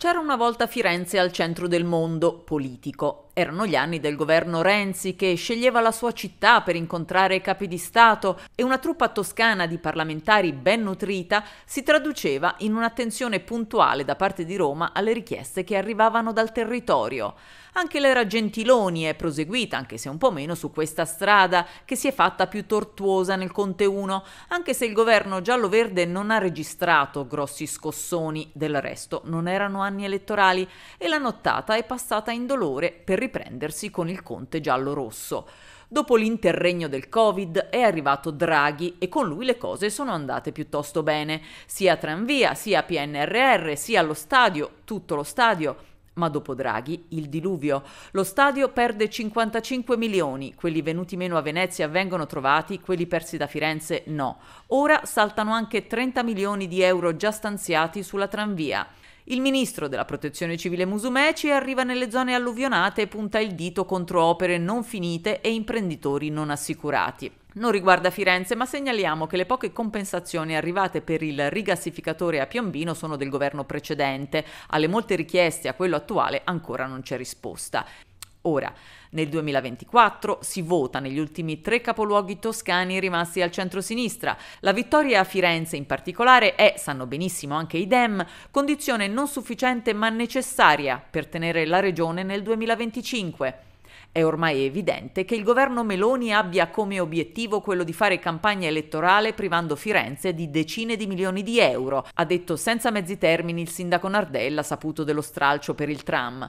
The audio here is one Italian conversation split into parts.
C'era una volta Firenze al centro del mondo politico. Erano gli anni del governo Renzi che sceglieva la sua città per incontrare capi di Stato e una truppa toscana di parlamentari ben nutrita si traduceva in un'attenzione puntuale da parte di Roma alle richieste che arrivavano dal territorio. Anche l'era Gentiloni è proseguita, anche se un po' meno, su questa strada che si è fatta più tortuosa nel Conte 1, anche se il governo giallo-verde non ha registrato grossi scossoni, del resto non erano anni elettorali e la nottata è passata in dolore per riprendersi con il conte giallo-rosso. Dopo l'interregno del Covid è arrivato Draghi e con lui le cose sono andate piuttosto bene, sia tranvia, sia PNRR, sia lo stadio, tutto lo stadio. Ma dopo Draghi il diluvio. Lo stadio perde 55 milioni, quelli venuti meno a Venezia vengono trovati, quelli persi da Firenze no. Ora saltano anche 30 milioni di euro già stanziati sulla tranvia. Il ministro della protezione civile Musumeci arriva nelle zone alluvionate e punta il dito contro opere non finite e imprenditori non assicurati. Non riguarda Firenze, ma segnaliamo che le poche compensazioni arrivate per il rigassificatore a Piombino sono del governo precedente. Alle molte richieste a quello attuale ancora non c'è risposta. Ora, nel 2024 si vota negli ultimi tre capoluoghi toscani rimasti al centro-sinistra. La vittoria a Firenze in particolare è, sanno benissimo anche i Dem, condizione non sufficiente ma necessaria per tenere la regione nel 2025. È ormai evidente che il governo Meloni abbia come obiettivo quello di fare campagna elettorale privando Firenze di decine di milioni di euro, ha detto senza mezzi termini il sindaco Nardella, saputo dello stralcio per il tram.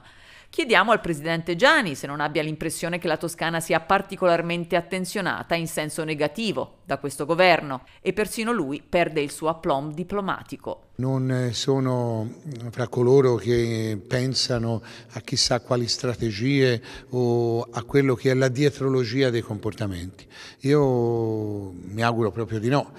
Chiediamo al presidente Gianni se non abbia l'impressione che la Toscana sia particolarmente attenzionata in senso negativo da questo governo e persino lui perde il suo aplomb diplomatico. Non eh, sono mm, fra coloro che pensano a chissà quali strategie o a quello che è la dietrologia dei comportamenti. Io mi auguro proprio di no.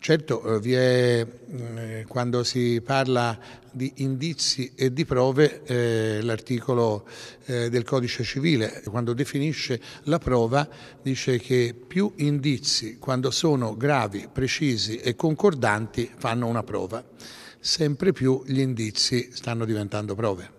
Certo, eh, è, eh, quando si parla di indizi e di prove eh, l'articolo del codice civile, quando definisce la prova, dice che più indizi, quando sono gravi, precisi e concordanti, fanno una prova. Sempre più gli indizi stanno diventando prove.